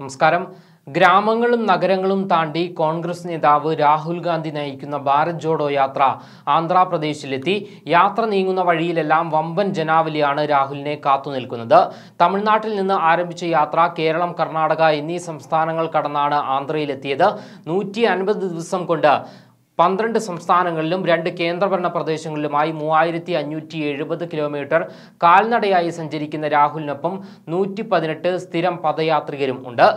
നമസ്കാരം ഗ്രാമങ്ങളും നഗരങ്ങളും താണ്ടി കോൺഗ്രസ് നേതാവ് രാഹുൽ ഗാന്ധി നയിക്കുന്ന ഭാരത് ജോഡോ യാത്ര ആന്ധ്രാപ്രദേശിലെത്തി യാത്ര നീങ്ങുന്ന വഴിയിലെല്ലാം വമ്പൻ ജനാവലിയാണ് രാഹുലിനെ കാത്തുനിൽക്കുന്നത് തമിഴ്നാട്ടിൽ നിന്ന് ആരംഭിച്ച യാത്ര കേരളം കർണാടക എന്നീ സംസ്ഥാനങ്ങൾ കടന്നാണ് ആന്ധ്രയിലെത്തിയത് നൂറ്റി ദിവസം കൊണ്ട് പന്ത്രണ്ട് സംസ്ഥാനങ്ങളിലും രണ്ട് കേന്ദ്രഭരണ പ്രദേശങ്ങളിലുമായി മൂവായിരത്തി അഞ്ഞൂറ്റി എഴുപത് കിലോമീറ്റർ കാൽനടയായി സഞ്ചരിക്കുന്ന രാഹുലിനൊപ്പം നൂറ്റി പതിനെട്ട് സ്ഥിരം പദയാത്രികരും ഉണ്ട്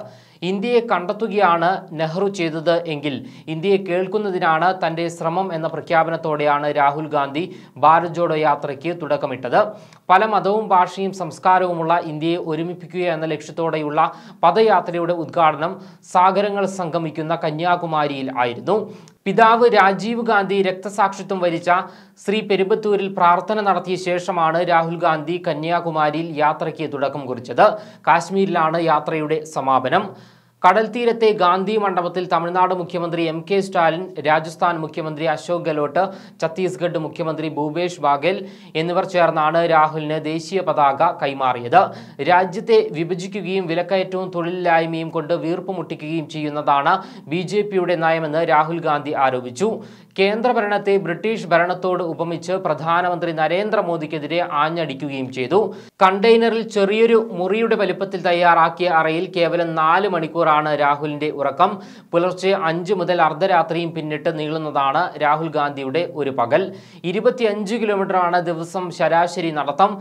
ഇന്ത്യയെ കണ്ടെത്തുകയാണ് നെഹ്റു ചെയ്തത് എങ്കിൽ ഇന്ത്യയെ കേൾക്കുന്നതിനാണ് തൻ്റെ ശ്രമം എന്ന പ്രഖ്യാപനത്തോടെയാണ് രാഹുൽ ഗാന്ധി ഭാരത് ജോഡോ യാത്രയ്ക്ക് തുടക്കമിട്ടത് പല മതവും ഭാഷയും സംസ്കാരവുമുള്ള ഇന്ത്യയെ ഒരുമിപ്പിക്കുക എന്ന ലക്ഷ്യത്തോടെയുള്ള പദയാത്രയുടെ ഉദ്ഘാടനം സാഗരങ്ങൾ സംഗമിക്കുന്ന കന്യാകുമാരിയിൽ ആയിരുന്നു പിതാവ് രാജീവ് ഗാന്ധി രക്തസാക്ഷിത്വം വരിച്ച ശ്രീ പെരുമ്പത്തൂരിൽ പ്രാർത്ഥന നടത്തിയ ശേഷമാണ് രാഹുൽ ഗാന്ധി കന്യാകുമാരിയിൽ യാത്രയ്ക്ക് തുടക്കം കുറിച്ചത് കാശ്മീരിലാണ് യാത്രയുടെ സമാപനം കടൽ തീരത്തെ ഗാന്ധി മണ്ഡപത്തിൽ തമിഴ്നാട് മുഖ്യമന്ത്രി എം കെ സ്റ്റാലിൻ രാജസ്ഥാൻ മുഖ്യമന്ത്രി അശോക് ഗെഹ്ലോട്ട് ഛത്തീസ്ഗഡ് മുഖ്യമന്ത്രി ഭൂപേഷ് ബാഗേൽ എന്നിവർ ചേർന്നാണ് രാഹുലിന് ദേശീയ പതാക കൈമാറിയത് രാജ്യത്തെ വിഭജിക്കുകയും വിലക്കയറ്റവും തൊഴിലില്ലായ്മയും കൊണ്ട് വീർപ്പുമുട്ടിക്കുകയും ചെയ്യുന്നതാണ് ബി ജെ പിയുടെ നയമെന്ന് രാഹുൽ ഗാന്ധി ആരോപിച്ചു കേന്ദ്രഭരണത്തെ ബ്രിട്ടീഷ് ഭരണത്തോട് ഉപമിച്ച് പ്രധാനമന്ത്രി നരേന്ദ്രമോദിക്കെതിരെ ആഞ്ഞടിക്കുകയും ചെയ്തു കണ്ടെയ്നറിൽ ചെറിയൊരു മുറിയുടെ വലിപ്പത്തിൽ തയ്യാറാക്കിയ അറയിൽ കേവലം നാല് മണിക്കൂർ മണിക്കൂറാണ് രാഹുലിന്റെ ഉറക്കം പുലർച്ചെ അഞ്ച് മുതൽ അർദ്ധരാത്രിയും പിന്നിട്ട് നീളുന്നതാണ് രാഹുൽ ഗാന്ധിയുടെ ഒരു പകൽ ഇരുപത്തിയഞ്ച് കിലോമീറ്ററാണ് ദിവസം ശരാശരി നടത്തം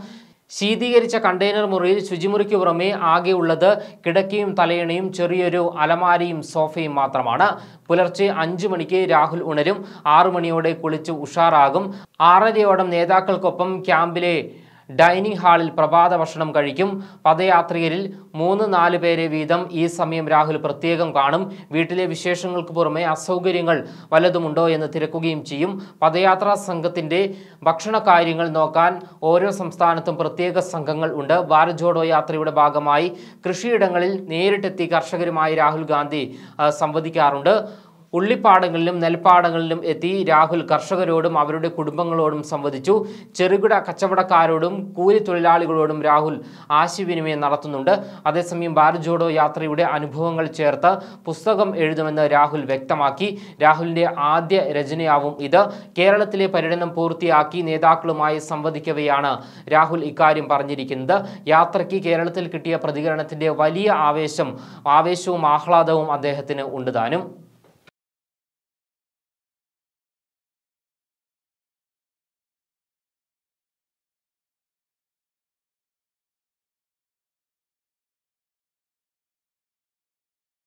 ശീതീകരിച്ച കണ്ടെയ്നർ മുറിയിൽ ശുചിമുറിക്ക് പുറമെ ആകെയുള്ളത് കിടക്കയും തലയണയും ചെറിയൊരു അലമാരയും സോഫയും മാത്രമാണ് പുലർച്ചെ അഞ്ചു മണിക്ക് രാഹുൽ ഉണരും ആറു മണിയോടെ കുളിച്ച് ഉഷാറാകും ആറരയോടം നേതാക്കൾക്കൊപ്പം ക്യാമ്പിലെ ഡൈനിങ് ഹാളിൽ പ്രഭാത ഭക്ഷണം കഴിക്കും പദയാത്രികരിൽ മൂന്ന് നാല് പേരെ വീതം ഈ സമയം രാഹുൽ പ്രത്യേകം കാണും വീട്ടിലെ വിശേഷങ്ങൾക്ക് പുറമെ അസൗകര്യങ്ങൾ വല്ലതുമുണ്ടോ എന്ന് തിരക്കുകയും ചെയ്യും പദയാത്രാ സംഘത്തിൻ്റെ ഭക്ഷണകാര്യങ്ങൾ നോക്കാൻ ഓരോ സംസ്ഥാനത്തും പ്രത്യേക സംഘങ്ങൾ ഉണ്ട് ഭാരത് ജോഡോ യാത്രയുടെ ഭാഗമായി കൃഷിയിടങ്ങളിൽ നേരിട്ടെത്തി കർഷകരുമായി രാഹുൽ ഗാന്ധി സംവദിക്കാറുണ്ട് ഉള്ളിപ്പാടങ്ങളിലും നെൽപ്പാടങ്ങളിലും എത്തി രാഹുൽ കർഷകരോടും അവരുടെ കുടുംബങ്ങളോടും സംവദിച്ചു ചെറുകിട കച്ചവടക്കാരോടും കൂലിത്തൊഴിലാളികളോടും രാഹുൽ ആശയവിനിമയം നടത്തുന്നുണ്ട് അതേസമയം ഭാരത് ജോഡോ യാത്രയുടെ അനുഭവങ്ങൾ ചേർത്ത് പുസ്തകം എഴുതുമെന്ന് രാഹുൽ വ്യക്തമാക്കി രാഹുലിൻ്റെ ആദ്യ രചനയാവും ഇത് കേരളത്തിലെ പര്യടനം പൂർത്തിയാക്കി നേതാക്കളുമായി സംവദിക്കവെയാണ് രാഹുൽ ഇക്കാര്യം പറഞ്ഞിരിക്കുന്നത് യാത്രയ്ക്ക് കേരളത്തിൽ കിട്ടിയ പ്രതികരണത്തിൻ്റെ വലിയ ആവേശം ആവേശവും ആഹ്ലാദവും അദ്ദേഹത്തിന് ഉണ്ട് താനും